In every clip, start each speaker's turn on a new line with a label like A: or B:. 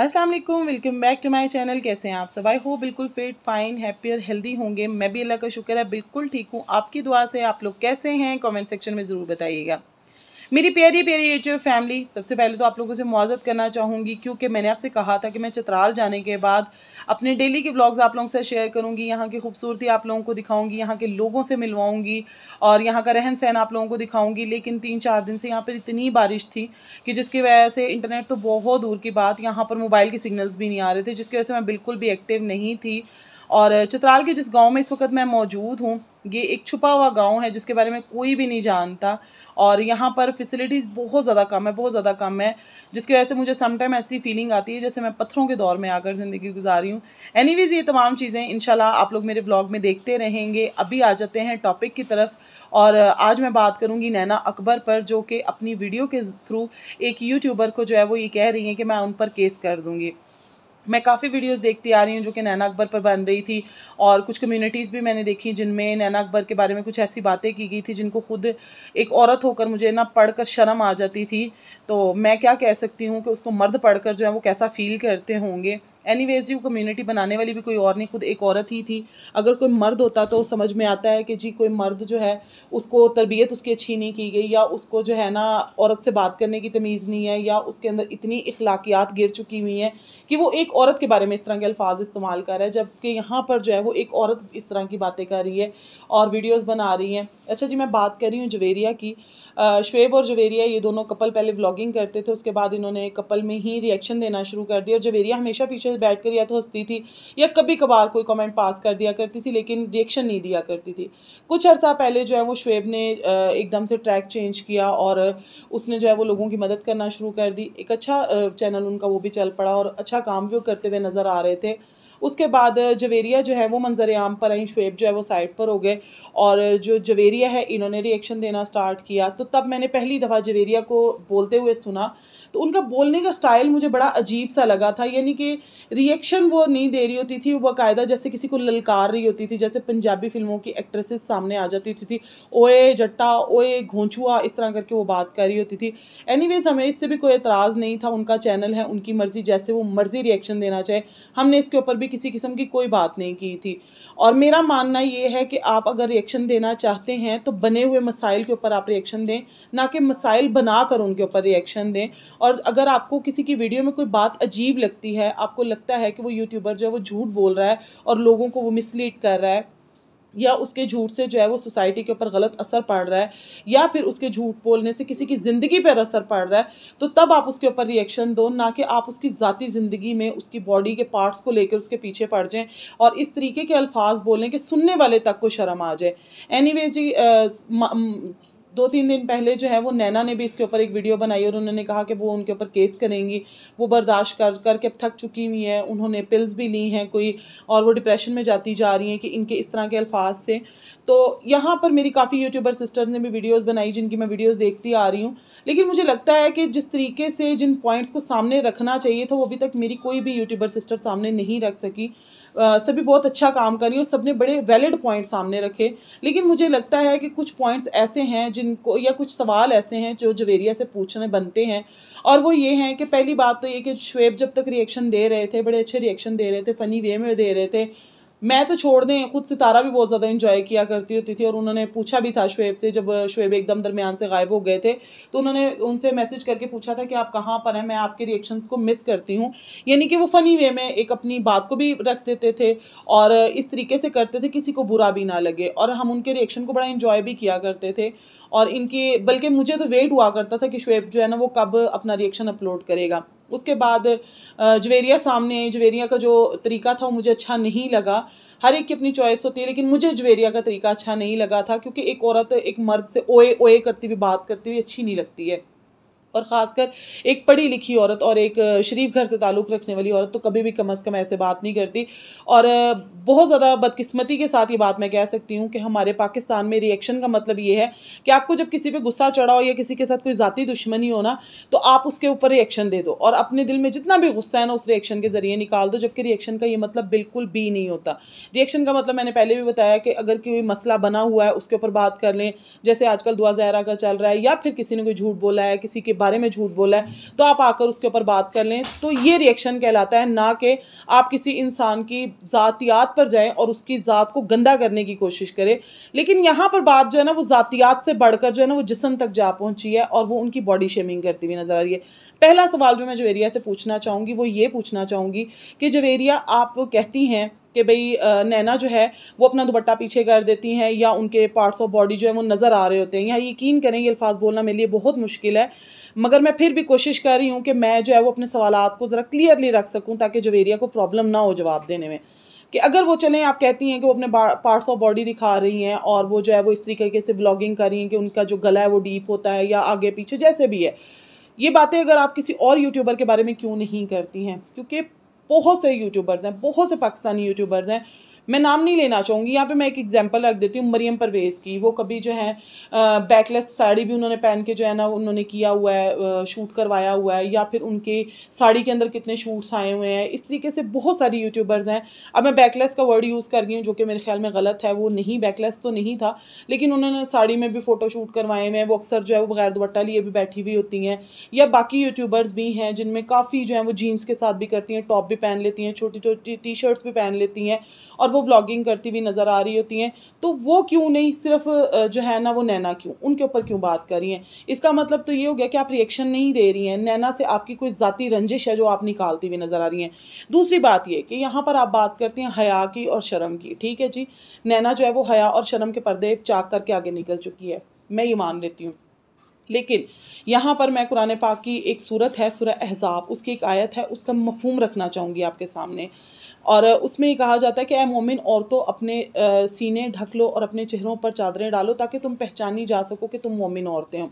A: अस्सलाम वालेकुम welcome back to my channel कैसे हैं आप सब आई हो बिल्कुल फिट फाइन हैप्पी और हेल्दी होंगे मैं भी अल्लाह का शुक्र है बिल्कुल ठीक हूँ आपकी दुआ से आप लोग कैसे हैं कमेंट सेक्शन में ज़रूर बताइएगा मेरी प्यारी प्यारी एच फैमिली सबसे पहले तो आप लोगों से मुआजत करना चाहूँगी क्योंकि मैंने आपसे कहा था कि मैं चित्राल जाने के बाद अपने डेली के ब्लॉग्स आप लोगों से शेयर करूँगी यहाँ की खूबसूरती आप लोगों को दिखाऊँगी यहाँ के लोगों से मिलवाऊँगी और यहाँ का रहन सहन आप लोगों को दिखाऊँगी लेकिन तीन चार दिन से यहाँ पर इतनी बारिश थी कि जिसकी वजह से इंटरनेट तो बहुत दूर की बात यहाँ पर मोबाइल के सिग्नल्स भी नहीं आ रहे थे जिसकी वजह से मैं बिल्कुल भी एक्टिव नहीं थी और चित्राल के जिस गांव में इस वक्त मैं मौजूद हूँ ये एक छुपा हुआ गांव है जिसके बारे में कोई भी नहीं जानता और यहाँ पर फैसिलिटीज़ बहुत ज़्यादा कम है बहुत ज़्यादा कम है जिसकी वजह से मुझे समटाइम ऐसी फीलिंग आती है जैसे मैं पत्थरों के दौर में आकर ज़िंदगी गुजारी हूँ एनी ये तमाम चीज़ें इन आप लोग मेरे ब्लॉग में देखते रहेंगे अभी आ जाते हैं टॉपिक की तरफ और आज मैं बात करूंगी नैना अकबर पर जो कि अपनी वीडियो के थ्रू एक यूट्यूबर को जो है वो ये कह रही हैं कि मैं उन पर केस कर दूंगी मैं काफ़ी वीडियोस देखती आ रही हूँ जो कि नैना अकबर पर बन रही थी और कुछ कम्युनिटीज़ भी मैंने देखी जिनमें नैना अकबर के बारे में कुछ ऐसी बातें की गई थी जिनको खुद एक औरत होकर मुझे ना पढ़कर शर्म आ जाती थी तो मैं क्या कह सकती हूँ कि उसको मर्द पढ़कर जो है वो कैसा फ़ील करते होंगे एनी वेज वो कम्युनिटी बनाने वाली भी कोई और नहीं खुद एक औरत ही थी अगर कोई मर्द होता तो समझ में आता है कि जी कोई मर्द जो है उसको तरबियत उसकी अच्छी नहीं की गई या उसको जो है ना औरत से बात करने की तमीज़ नहीं है या उसके अंदर इतनी अखलाकियात गिर चुकी हुई हैं कि वो एक औरत के बारे में इस तरह के अल्फाज इस्तेमाल कर रहा है जबकि यहाँ पर जो है वो एक औरत इस तरह की बातें कर रही है और वीडियोज़ बना रही हैं अच्छा जी मैं बात कर रही हूँ जवेरिया की शुएब और जवेरिया ये दोनों कपल पहले व्लॉगिंग करते थे उसके बाद इन्होंने कपल में ही रिएक्शन देना शुरू कर दिया और जवेरिया हमेशा पीछे बैठ कर या तो हंसती थी या कभी कभार कोई कमेंट पास कर दिया करती थी लेकिन रिएक्शन नहीं दिया करती थी कुछ अर्सा पहले जो है वो शुएब ने एकदम से ट्रैक चेंज किया और उसने जो है वो लोगों की मदद करना शुरू कर दी एक अच्छा चैनल उनका वो भी चल पड़ा और अच्छा काम भी वो करते हुए नज़र आ रहे थे उसके बाद जवेरिया जो है वो मंजर आम पर आई शुएब जो है वो साइड पर हो गए और जो जवेरिया है इन्होंने रिएक्शन देना स्टार्ट किया तो तब मैंने पहली दफ़ा जवेरिया को बोलते हुए सुना तो उनका बोलने का स्टाइल मुझे बड़ा अजीब सा लगा था यानी कि रिएक्शन वो नहीं दे रही होती थी वो बाकायदा जैसे किसी को ललकार रही होती थी जैसे पंजाबी फिल्मों की एक्ट्रेसेस सामने आ जाती होती थी ओए जट्टा ओए घोंचुआ इस तरह करके वो बात कर रही होती थी एनी हमें इससे भी कोई एतराज़ नहीं था उनका चैनल है उनकी मर्ज़ी जैसे वो मर्ज़ी रिएक्शन देना चाहे हमने इसके ऊपर भी भी किसी किस्म की कोई बात नहीं की थी और मेरा मानना ये है कि आप अगर रिएक्शन देना चाहते हैं तो बने हुए मसाइल के ऊपर आप रिएक्शन दें ना कि मसाइल बना कर उनके ऊपर रिएक्शन दें और अगर आपको किसी की वीडियो में कोई बात अजीब लगती है आपको लगता है कि वो यूट्यूबर जो है वो झूठ बोल रहा है और लोगों को वो मिसलीड कर रहा है या उसके झूठ से जो है वो सोसाइटी के ऊपर गलत असर पड़ रहा है या फिर उसके झूठ बोलने से किसी की ज़िंदगी पर असर पड़ रहा है तो तब आप उसके ऊपर रिएक्शन दो ना कि आप उसकी ज़ाती ज़िंदगी में उसकी बॉडी के पार्ट्स को लेकर उसके पीछे पड़ जाएँ और इस तरीके के अल्फाज बोलें कि सुनने वाले तक को शर्म आ जाए एनी जी आ, म, म, दो तीन दिन पहले जो है वो नैना ने भी इसके ऊपर एक वीडियो बनाई और उन्होंने कहा कि वो उनके ऊपर केस करेंगी वो बर्दाश्त कर करके थक चुकी हुई हैं उन्होंने पिल्स भी ली हैं कोई और वो डिप्रेशन में जाती जा रही हैं कि इनके इस तरह के अल्फाज से तो यहाँ पर मेरी काफ़ी यूट्यूबर सिस्टर ने भी वीडियोज़ बनाई जिनकी मैं वीडियोज़ देखती आ रही हूँ लेकिन मुझे लगता है कि जिस तरीके से जिन पॉइंट्स को सामने रखना चाहिए था वो अभी तक मेरी कोई भी यूट्यूबर सिस्टर सामने नहीं रख सकी सभी बहुत अच्छा काम कर रही और सबने बड़े वैलिड पॉइंट सामने रखे लेकिन मुझे लगता है कि कुछ पॉइंट्स ऐसे हैं जिनको या कुछ सवाल ऐसे हैं जो जवेरिया से पूछने बनते हैं और वो ये हैं कि पहली बात तो ये कि शुएब जब तक रिएक्शन दे रहे थे बड़े अच्छे रिएक्शन दे रहे थे फ़नी वे में दे रहे थे मैं तो छोड़ दें खुद सितारा भी बहुत ज़्यादा इंजॉय किया करती होती थी और उन्होंने पूछा भी था शुएब से जब शुएब एकदम दरमियान से गायब हो गए थे तो उन्होंने उनसे मैसेज करके पूछा था कि आप कहाँ पर हैं मैं आपके रिएक्शंस को मिस करती हूँ यानी कि वो फ़नी वे में एक अपनी बात को भी रख देते थे और इस तरीके से करते थे किसी को बुरा भी ना लगे और हम उनके रिएक्शन को बड़ा इन्जॉय भी किया करते थे और इनकी बल्कि मुझे तो वेट हुआ करता था कि शुएब जो है ना वो कब अपना रिएक्शन अपलोड करेगा उसके बाद जवेरिया सामने आई जवेरिया का जो तरीका था वो मुझे अच्छा नहीं लगा हर एक की अपनी चॉइस होती है लेकिन मुझे जवेरिया का तरीका अच्छा नहीं लगा था क्योंकि एक औरत एक मर्द से ओए ओए करती हुई बात करती हुई अच्छी नहीं लगती है और ख़ासकर एक पढ़ी लिखी औरत और एक शरीफ घर से ताल्लुक़ रखने वाली औरत तो कभी भी कम अज़ कम ऐसे बात नहीं करती और बहुत ज़्यादा बदकिस्मती के साथ ये बात मैं कह सकती हूँ कि हमारे पाकिस्तान में रिएक्शन का मतलब ये है कि आपको जब किसी पर गुस्सा चढ़ाओ या किसी के साथ कोई ज़ाती दुश्मनी हो ना तो आप उसके ऊपर रिएक्शन दे दो और अपने दिल में जितना भी गुस्सा है ना उस रिएक्शन के ज़रिए निकाल दो जबकि रिएक्शन का ये मतलब बिल्कुल भी नहीं होता रिएक्शन का मतलब मैंने पहले भी बताया कि अगर कोई मसला बना हुआ है उसके ऊपर बात कर लें जैसे आजकल दुआ जहरा का चल रहा है या फिर किसी ने कोई झूठ बोला है किसी के बारे में झूठ बोला है तो आप आकर उसके ऊपर बात कर लें तो ये रिएक्शन कहलाता है ना कि आप किसी इंसान की ज़ातियात पर जाएं और उसकी ज़ात को गंदा करने की कोशिश करें लेकिन यहाँ पर बात जो है ना वो ज़ातियात से बढ़कर जो है ना वो जिसम तक जा पहुँची है और वो उनकी बॉडी शेमिंग करती हुई नज़र आ रही है पहला सवाल जो मैं जवेरिया से पूछना चाहूँगी वो ये पूछना चाहूँगी कि जवेरिया आप कहती हैं कि भाई नैना जो है वो अपना दुपट्टा पीछे कर देती हैं या उनके पार्ट्स ऑफ बॉडी जो है वो नज़र आ रहे होते हैं या यकीन करें ये अल्फाज बोलना मेरे लिए बहुत मुश्किल है मगर मैं फिर भी कोशिश कर रही हूँ कि मैं जो है वो अपने सवाल को ज़रा क्लियरली रख सकूँ ताकि जवेरिया को प्रॉब्लम ना हो जवाब देने में कि अगर वो चलें आप कहती हैं कि वो अपने पार्ट्स ऑफ बॉडी दिखा रही हैं और वो जो है वो इस तरीके से ब्लॉगिंग कर रही हैं कि उनका जो गला है वो डीप होता है या आगे पीछे जैसे भी है ये बातें अगर आप किसी और यूट्यूबर के बारे में क्यों नहीं करती हैं क्योंकि बहुत से यूट्यूबर्स हैं बहुत से पाकिस्तानी यूट्यूबर्स हैं मैं नाम नहीं लेना चाहूँगी यहाँ पे मैं एक एग्जांपल रख देती हूँ मरियम परवेज़ की वो कभी जो है बैकलेस साड़ी भी उन्होंने पहन के जो है ना उन्होंने किया हुआ है शूट करवाया हुआ है या फिर उनके साड़ी के अंदर कितने शूट्स आए हुए हैं इस तरीके से बहुत सारी यूट्यूबर्स हैं अब मैं बैकलेस का वर्ड यूज़ कर रही हूँ जो कि मेरे ख्याल में गलत है वो नहीं बैकलेस तो नहीं था लेकिन उन्होंने साड़ी में भी फ़ोटो शूट करवाए हुए हैं वो अक्सर जो है वो बगैर दुपट्टा लिए भी बैठी हुई होती हैं या बाकी यूट्यूबर्स भी हैं जिनमें काफ़ी जो है वो जीन्स के साथ भी करती हैं टॉप भी पहन लेती हैं छोटी छोटी टी शर्ट्स भी पहन लेती हैं और वो व्लॉगिंग करती हुई नज़र आ रही होती हैं तो वो क्यों नहीं सिर्फ जो है ना वो नैना क्यों उनके ऊपर क्यों बात कर रही हैं इसका मतलब तो ये हो गया कि आप रिएक्शन नहीं दे रही हैं नैना से आपकी कोई ज़ाती रंजिश है जो आप निकालती हुई नज़र आ रही हैं दूसरी बात ये कि यहाँ पर आप बात करती हैं हया की और शर्म की ठीक है जी नैना जो है वो हया और शर्म के पर्दे चाक करके आगे निकल चुकी है मैं ये मान लेती हूँ लेकिन यहाँ पर मैं कुरान पाक की एक सूरत है सूर एहज़ाब उसकी एक आयत है उसका मफहम रखना चाहूँगी आपके सामने और उसमें कहा जाता है कि ए मोमिन औरतों अपने सीने ढक लो और अपने चेहरों पर चादरें डालो ताकि तुम पहचानी जा सको कि तुम मोमिन औरतें हो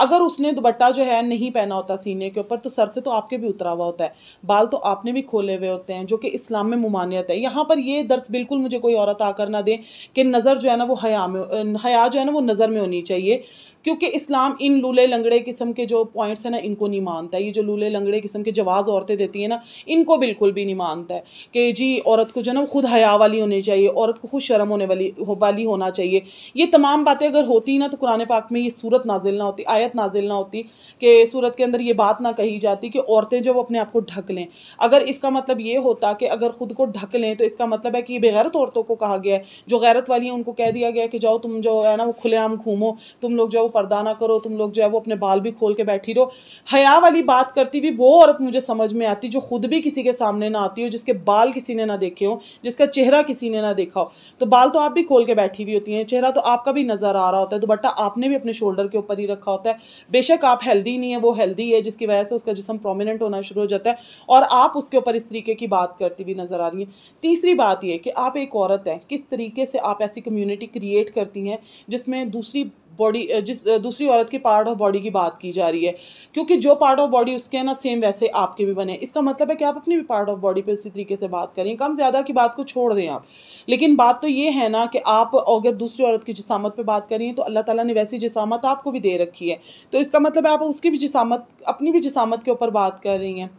A: अगर उसने दुपट्टा जो है नहीं पहना होता सीने के ऊपर तो सर से तो आपके भी उतरा हुआ होता है बाल तो आपने भी खोले हुए होते हैं जो कि इस्लाम में ममानियत है यहाँ पर ये दर्स बिल्कुल मुझे कोई औरत आकर ना दे कि नज़र जो है ना वो हया में हया जो है ना वो नज़र में होनी चाहिए क्योंकि इस्लाम इन लूले लंगड़े किस्म के जो पॉइंट्स हैं ना इनको नहीं मानता है ये जो लूले लंगड़े किस्म के जवाज़ औरतें देती हैं ना इनको बिल्कुल भी नहीं मानता है कि जी औरत को जो है ना खुद हया वाली होनी चाहिए औरत को खुद शर्म होने वाली हो वाली होना चाहिए ये तमाम बातें अगर होती ना तो कुरान पाक में ये सूरत नाजिल ना होती आयत नाजिल ना होती कि सूरत के अंदर ये बात ना कही जाती कि औरतें जब अपने आप को ढक लें अगर इसका मतलब ये होता कि अगर ख़ुद को ढक लें तो इसका मतलब है कि ये बेगैरत औरतों को कहा गया है जो गैरत वाली हैं उनको कह दिया गया कि जाओ तुम जो है ना वो खुलेआम घूमो तुम लोग जाओ पर्दा ना करो तुम लोग जो है वो अपने बाल भी खोल के बैठी रहो हया वाली बात करती भी वो औरत मुझे समझ में आती जो खुद भी किसी के सामने ना आती हो जिसके बाल किसी ने ना देखे हो जिसका चेहरा किसी ने ना देखा हो तो बाल तो आप भी खोल के बैठी हुई होती हैं चेहरा तो आपका भी नज़र आ रहा होता है दुपट्टा आपने भी अपने शोल्डर के ऊपर ही रखा होता है बेशक आप हेल्दी नहीं है वो हेल्दी है जिसकी वजह से उसका जिसम प्रोमिनेंट होना शुरू हो जाता है और आप उसके ऊपर इस तरीके की बात करती हुई नज़र आ रही है तीसरी बात यह कि आप एक औरत हैं किस तरीके से आप ऐसी कम्यूनिटी क्रिएट करती हैं जिसमें दूसरी बॉडी जिस दूसरी औरत के पार्ट ऑफ बॉडी की बात की जा रही है क्योंकि जो पार्ट ऑफ बॉडी उसके हैं ना सेम वैसे आपके भी बने इसका मतलब है कि आप अपनी भी पार्ट ऑफ बॉडी पर उसी तरीके से बात करें कम ज़्यादा की बात को छोड़ दें आप लेकिन बात तो ये है ना कि आप अगर दूसरी औरत की जिसामत पर बात करें तो अल्लाह तला ने वैसी जिसामत आपको भी दे रखी है तो इसका मतलब है आप उसकी भी जिसामत अपनी भी जिसामत के ऊपर बात कर रही हैं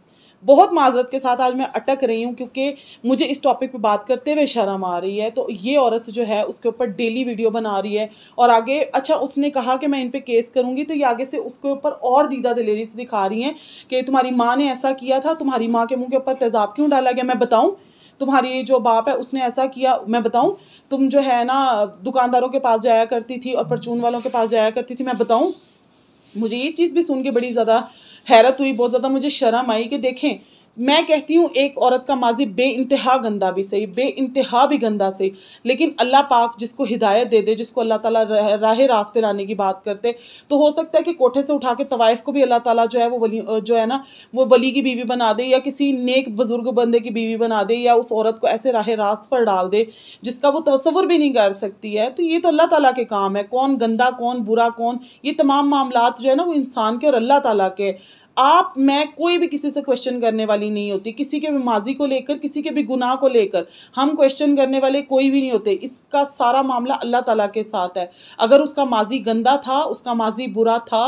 A: बहुत माजरत के साथ आज मैं अटक रही हूँ क्योंकि मुझे इस टॉपिक पे बात करते हुए शर्म आ रही है तो ये औरत जो है उसके ऊपर डेली वीडियो बना रही है और आगे अच्छा उसने कहा कि मैं इन पर केस करूँगी तो ये आगे से उसके ऊपर और दीदा दिलेरी से दिखा रही हैं कि तुम्हारी माँ ने ऐसा किया था तुम्हारी माँ के मुँह के ऊपर तेज़ाब क्यों डाला गया मैं बताऊँ तुम्हारी जो बाप है उसने ऐसा किया मैं बताऊं तुम जो है ना दुकानदारों के पास जाया करती थी और परचून वालों के पास जाया करती थी मैं बताऊं मुझे ये चीज़ भी सुन के बड़ी ज़्यादा हैरत हुई बहुत ज़्यादा मुझे शर्म आई कि देखें मैं कहती हूँ एक औरत का माजी बे इंतहा गंदा भी सही बे इंतहा भी गंदा सही लेकिन अल्लाह पाक जिसको हिदायत दे दे जिसको अल्लाह ताला राह रास पे लाने की बात करते तो हो सकता है कि कोठे से उठा के तवाइफ़ को भी अल्लाह ताला जो है वो वली जो है ना वो वली की बीवी बना दे या किसी नेक बुज़ुर्ग बंदे की बीवी बना दे या उस औरत को ऐसे राह रास्त पर डाल दे जिसका वो तस्वुर भी नहीं कर सकती है तो ये तो अल्लाह ताला के काम है कौन गंदा कौन बुरा कौन ये तमाम मामला जो है ना वो इंसान के और अल्लाह ताला के आप मैं कोई भी किसी से क्वेश्चन करने वाली नहीं होती किसी के भी माजी को लेकर किसी के भी गुनाह को लेकर हम क्वेश्चन करने वाले कोई भी नहीं होते इसका सारा मामला अल्लाह ताला के साथ है अगर उसका माजी गंदा था उसका माजी बुरा था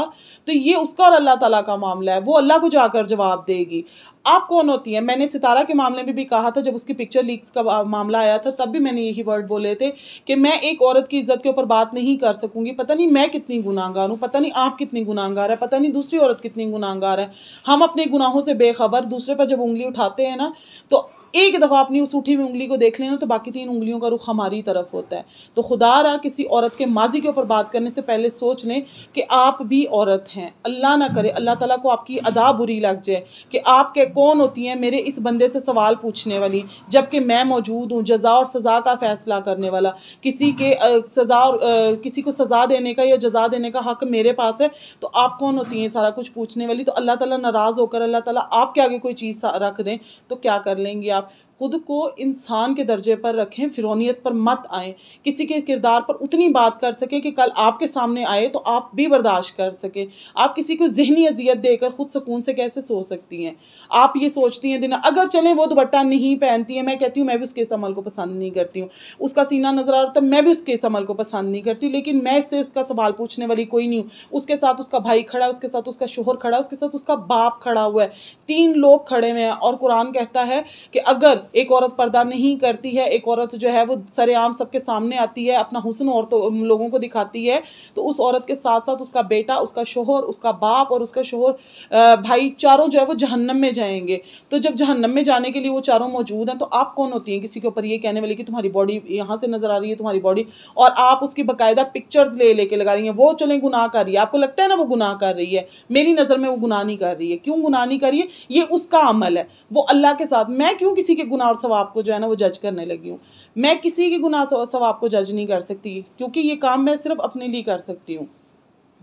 A: तो ये उसका और अल्लाह ताला का मामला है वो अल्लाह को जाकर जवाब देगी आप कौन होती हैं मैंने सितारा के मामले में भी कहा था जब उसकी पिक्चर लीक्स का मामला आया था तब भी मैंने यही वर्ड बोले थे कि मैं एक औरत की इज्जत के ऊपर बात नहीं कर सकूंगी पता नहीं मैं कितनी गुनाहगार हूँ पता नहीं आप कितनी गुनाहगार है पता नहीं दूसरी औरत कितनी गुनाहगार है हम अपने गुनाहों से बेखबर दूसरे पर जब उंगली उठाते हैं ना तो एक दफ़ा अपनी उस उठी हुई उंगली को देख लेना तो बाकी तीन उंगलियों का रुख हमारी तरफ होता है तो खुदा रहा किसी औरत के माजी के ऊपर बात करने से पहले सोच लें कि आप भी औरत हैं अल्लाह ना करे अल्लाह ताला को आपकी अदा बुरी लग जाए कि आप के कौन होती हैं मेरे इस बंदे से सवाल पूछने वाली जबकि मैं मौजूद हूँ जजा और सज़ा का फ़ैसला करने वाला किसी के सज़ा और किसी को सज़ा देने का या जजा देने का हक मेरे पास है तो आप कौन होती हैं सारा कुछ पूछने वाली तो अल्लाह ताला नाराज़ होकर अल्लाह ताला आपके आगे कोई चीज़ रख दें तो क्या कर लेंगे आप up ख़ुद को इंसान के दर्जे पर रखें फिरौनीत पर मत आएँ किसी के किरदार पर उतनी बात कर सकें कि कल आपके सामने आए तो आप भी बर्दाश्त कर सकें आप किसी को जहनी अजियत देकर ख़ुद सुकून से कैसे सो सकती हैं आप ये सोचती हैं दिन अगर चलें वो दुपट्टा नहीं पहनती है मैं कहती हूँ मैं भी उसके इस अमल को पसंद नहीं करती हूँ उसका सीना नज़र आ रहा था तो मैं भी उसके इस अमल को पसंद नहीं करती लेकिन मैं इससे उसका सवाल पूछने वाली कोई नहीं हूँ उसके साथ उसका भाई खड़ा है उसके साथ उसका शोहर खड़ा है उसके साथ उसका बाप खड़ा हुआ है तीन लोग खड़े हुए हैं और कुरान कहता है कि अगर एक औरत पर्दा नहीं करती है एक औरत जो है वो सरेआम सबके सामने आती है अपना हुसन औरतों लोगों को दिखाती है तो उस औरत के साथ साथ उसका बेटा उसका शोहर उसका बाप और उसका शोहर भाई चारों जो है वो जहन्नम में जाएंगे तो जब जहन्नम में जाने के लिए वो चारों मौजूद हैं तो आप कौन होती हैं किसी के ऊपर ये कहने वाली कि तुम्हारी बॉडी यहाँ से नज़र आ रही है तुम्हारी बॉडी और आप उसकी बाकायदा पिक्चर्स ले लेके लगा रही हैं वो चले गुनाह कर रही है आपको लगता है ना वो गुनाह कर रही है मेरी नज़र में वो गुनाह नहीं कर रही है क्यों गुनाह नहीं कर रही है ये उसका अमल है वो अल्लाह के साथ मैं क्यों किसी के गुनाह और सवाब को जो है ना वो जज करने लगी हूँ मैं किसी के गुनाह और सवाब को जज नहीं कर सकती क्योंकि ये काम मैं सिर्फ अपने लिए कर सकती हूँ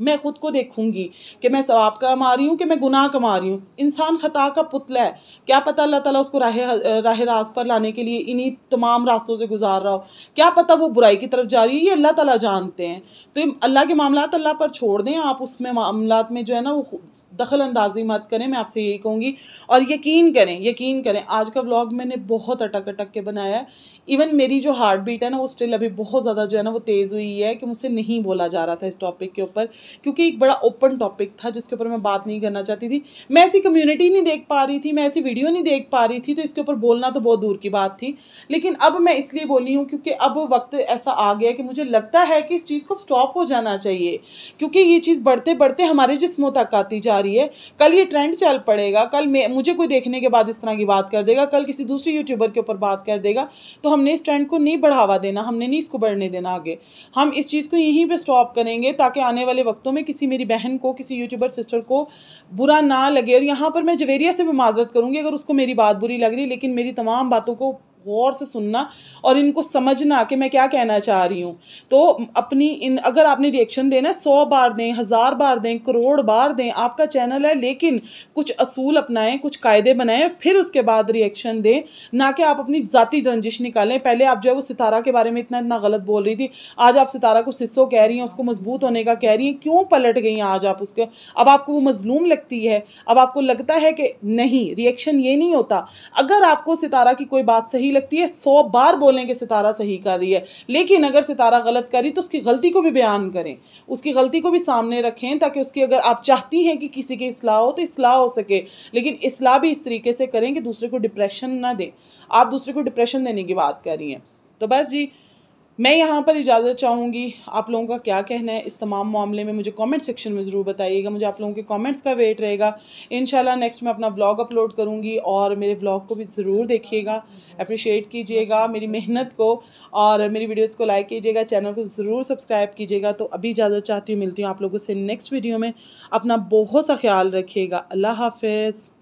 A: मैं ख़ुद को देखूंगी कि मैं सवाब कमा रही हूँ कि मैं गुनाह कमा रही हूँ इंसान ख़ता का पुतला है क्या पता अल्लाह ताला उसको राह राह रास पर लाने के लिए इन्हीं तमाम रास्तों से गुजार रहा हो क्या पता वो बुराई की तरफ जा रही है ये अल्लाह ताला जानते हैं तो अल्लाह के मामला अल्लाह पर छोड़ दें आप उसमें मामला में जो है ना वो दखल अंदाजी मत करें मैं आपसे यही कहूँगी और यकीन करें यकीन करें आज का ब्लॉग मैंने बहुत अटक अटक के बनाया है इवन मेरी जो हार्ट बीट है ना वो स्टिल अभी बहुत ज़्यादा जो है ना वो तेज़ हुई है कि मुझसे नहीं बोला जा रहा था इस टॉपिक के ऊपर क्योंकि एक बड़ा ओपन टॉपिक था जिसके ऊपर मैं बात नहीं करना चाहती थी मैं ऐसी कम्यूनिटी नहीं देख पा रही थी मैं ऐसी वीडियो नहीं देख पा रही थी तो इसके ऊपर बोलना तो बहुत दूर की बात थी लेकिन अब मैं इसलिए बोली हूँ क्योंकि अब वक्त ऐसा आ गया कि मुझे लगता है कि इस चीज़ को स्टॉप हो जाना चाहिए क्योंकि ये चीज़ बढ़ते बढ़ते हमारे जिसमों तक आती जा रही रही है कल ये ट्रेंड चल पड़ेगा कल मुझे कोई देखने के बाद इस तरह की बात कर देगा कल किसी दूसरे यूट्यूबर के ऊपर बात कर देगा तो हमने इस ट्रेंड को नहीं बढ़ावा देना हमने नहीं इसको बढ़ने देना आगे हम इस चीज़ को यहीं पर स्टॉप करेंगे ताकि आने वाले वक्तों में किसी मेरी बहन को किसी यूट्यूबर सिस्टर को बुरा ना लगे और यहाँ पर मैं जवेरिया से भी माजरत करूँगी अगर उसको मेरी बात बुरी लग रही लेकिन मेरी तमाम बातों को गौर से सुनना और इनको समझना कि मैं क्या कहना चाह रही हूँ तो अपनी इन अगर आपने रिएक्शन देना है सौ बार दें हज़ार बार दें करोड़ बार दें आपका चैनल है लेकिन कुछ असूल अपनाएं कुछ कायदे बनाएं फिर उसके बाद रिएक्शन दें ना कि आप अपनी ज़ाती रंजिश निकालें पहले आप जो है वो सितारा के बारे में इतना इतना गलत बोल रही थी आज आप सितारा को सिस्सो कह रही हैं उसको मजबूत होने का कह रही हैं क्यों पलट गई हैं आज आप उसके अब आपको वो मजलूम लगती है अब आपको लगता है कि नहीं रिएक्शन ये नहीं होता अगर आपको सितारा की कोई बात सही लगती है सौ बार बोलें कि सितारा सही कर रही है लेकिन अगर सितारा गलत करी तो उसकी गलती को भी बयान करें उसकी गलती को भी सामने रखें ताकि उसकी अगर आप चाहती हैं कि किसी की असलाह हो तो असलाह हो सके लेकिन असलाह भी इस तरीके से करें कि दूसरे को डिप्रेशन ना दें आप दूसरे को डिप्रेशन देने की बात कर रही हैं तो बस जी मैं यहाँ पर इजाज़त चाहूँगी आप लोगों का क्या कहना है इस तमाम मामले में मुझे कमेंट सेक्शन में ज़रूर बताइएगा मुझे आप लोगों के कमेंट्स का वेट रहेगा इन नेक्स्ट मैं अपना ब्लॉग अपलोड करूँगी और मेरे ब्लॉग को भी ज़रूर देखिएगा अप्रिशिएट कीजिएगा मेरी मेहनत को और मेरी वीडियोज़ को लाइक कीजिएगा चैनल को ज़रूर सब्सक्राइब कीजिएगा तो अभी इजाज़त चाहती हूँ मिलती हूँ आप लोगों से नेक्स्ट वीडियो में अपना बहुत सा ख्याल रखिएगा अल्लाह हाफिज़